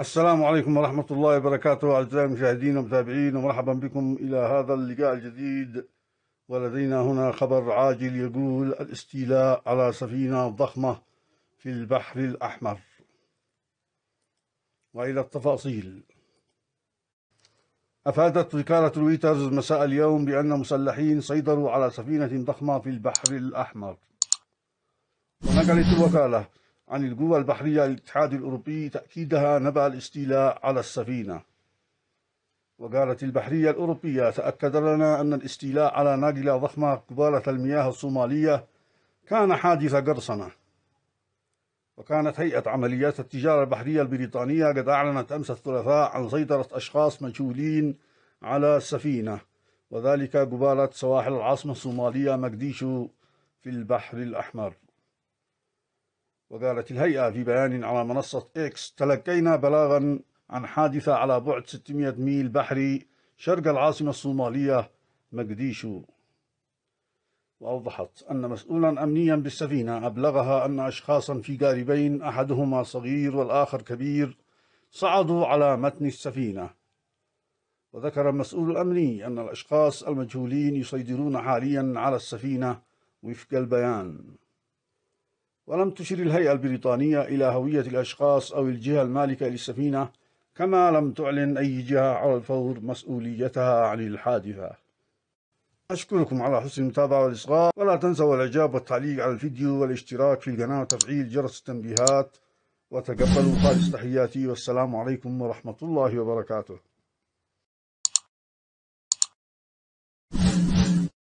السلام عليكم ورحمة الله وبركاته أعزائي المشاهدين ومتابعين ومرحبا بكم إلى هذا اللقاء الجديد ولدينا هنا خبر عاجل يقول الاستيلاء على سفينة ضخمة في البحر الأحمر وإلى التفاصيل أفادت وكالة رويترز مساء اليوم بأن مسلحين سيطروا على سفينة ضخمة في البحر الأحمر ونقلت الوكالة عن القوى البحرية للاتحاد الأوروبي تأكيدها نبأ الاستيلاء على السفينة وقالت البحرية الأوروبية تأكد لنا أن الاستيلاء على ناقلة ضخمة قبالة المياه الصومالية كان حادث قرصنة وكانت هيئة عمليات التجارة البحرية البريطانية قد أعلنت أمس الثلاثاء عن سيطرة أشخاص مجهولين على السفينة وذلك قبالة سواحل العاصمة الصومالية مقديشو في البحر الأحمر وقالت الهيئة في بيان على منصة إكس تلقينا بلاغا عن حادثة على بعد 600 ميل بحري شرق العاصمة الصومالية مقديشو وأوضحت أن مسؤولا أمنيا بالسفينة أبلغها أن أشخاصا في قاربين أحدهما صغير والآخر كبير صعدوا على متن السفينة وذكر المسؤول الأمني أن الأشخاص المجهولين يسيطرون حاليا على السفينة وفق البيان ولم تشر الهيئة البريطانية إلى هوية الأشخاص أو الجهة المالكة للسفينة كما لم تعلن أي جهة على الفور مسؤوليتها عن الحادثة أشكركم على حسن المتابعة والإصغاء ولا تنسوا الإعجاب والتعليق على الفيديو والاشتراك في القناة وتفعيل جرس التنبيهات وتقبلوا خالص تحياتي والسلام عليكم ورحمة الله وبركاته